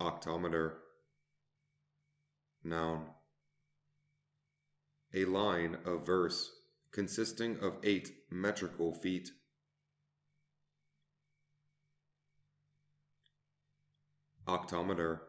Octometer. Noun. A line of verse consisting of eight metrical feet. Octometer.